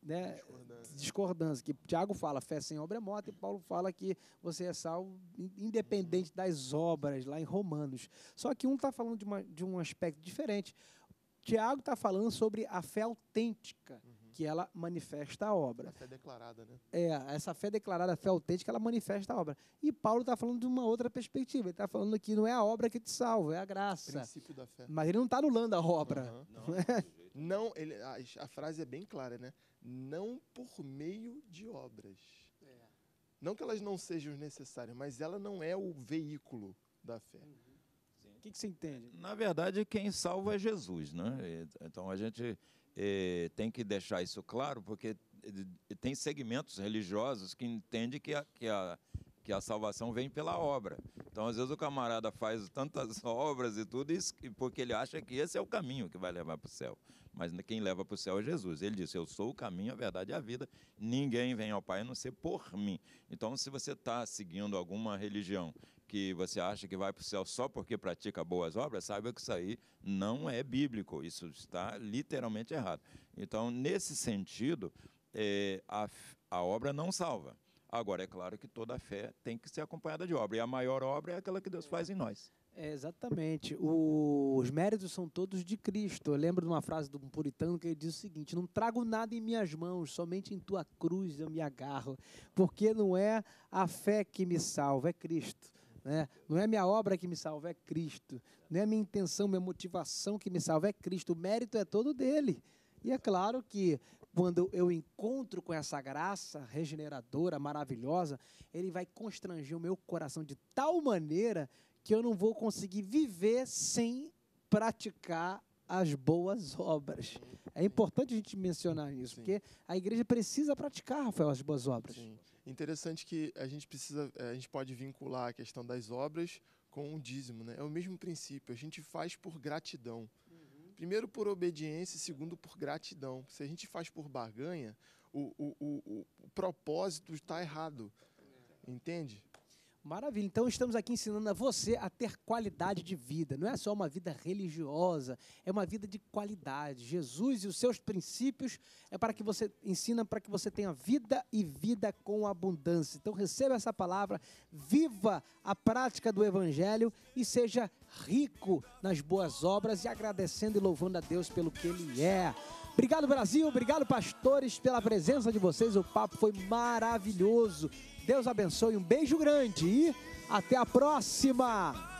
né, discordância. discordância. Que Tiago fala fé sem obra é morta, e Paulo fala que você é salvo independente das obras, lá em Romanos. Só que um está falando de, uma, de um aspecto diferente. Tiago está falando sobre a fé autêntica, que ela manifesta a obra. A fé declarada, né? É, essa fé declarada, a fé autêntica, ela manifesta a obra. E Paulo está falando de uma outra perspectiva. Ele está falando que não é a obra que te salva, é a graça. O princípio da fé. Mas ele não está anulando a obra. Uhum. Não, não, ele, a, a, frase é bem clara, né? Não por meio de obras. É. Não que elas não sejam necessárias, mas ela não é o veículo da fé. Uhum. O que, que você entende? É, na verdade, quem salva é Jesus, né? Então a gente eh, tem que deixar isso claro, porque eh, tem segmentos religiosos que entendem que a, que a, que a salvação vem pela obra. Então, às vezes, o camarada faz tantas obras e tudo, isso, porque ele acha que esse é o caminho que vai levar para o céu. Mas quem leva para o céu é Jesus. Ele disse: Eu sou o caminho, a verdade e a vida. Ninguém vem ao Pai a não ser por mim. Então, se você está seguindo alguma religião que você acha que vai para o céu só porque pratica boas obras, saiba que isso aí não é bíblico, isso está literalmente errado. Então, nesse sentido, é, a, a obra não salva. Agora, é claro que toda fé tem que ser acompanhada de obra, e a maior obra é aquela que Deus é. faz em nós. É, exatamente. O, os méritos são todos de Cristo. Eu lembro de uma frase do um puritano que ele diz o seguinte: Não trago nada em minhas mãos, somente em tua cruz eu me agarro, porque não é a fé que me salva, é Cristo. Né? Não é minha obra que me salva, é Cristo. Não é minha intenção, minha motivação que me salva, é Cristo. O mérito é todo dele. E é claro que quando eu encontro com essa graça regeneradora, maravilhosa, ele vai constranger o meu coração de tal maneira que eu não vou conseguir viver sem praticar as boas obras. É importante a gente mencionar isso, Sim. porque a igreja precisa praticar, Rafael, as boas obras. Sim. Interessante que a gente precisa, eh, a gente pode vincular a questão das obras com o dízimo, né? É o mesmo princípio. A gente faz por gratidão. Uhum. Primeiro por obediência, segundo por gratidão. Se a gente faz por barganha, o, o, o, o propósito está errado. É. Entende? Maravilha. Então estamos aqui ensinando a você a ter qualidade de vida. Não é só uma vida religiosa, é uma vida de qualidade. Jesus e os seus princípios é para que você ensina para que você tenha vida e vida com abundância. Então receba essa palavra, viva a prática do evangelho e seja rico nas boas obras e agradecendo e louvando a Deus pelo que ele é. Obrigado Brasil, obrigado pastores pela presença de vocês. O papo foi maravilhoso. Deus abençoe, um beijo grande e até a próxima!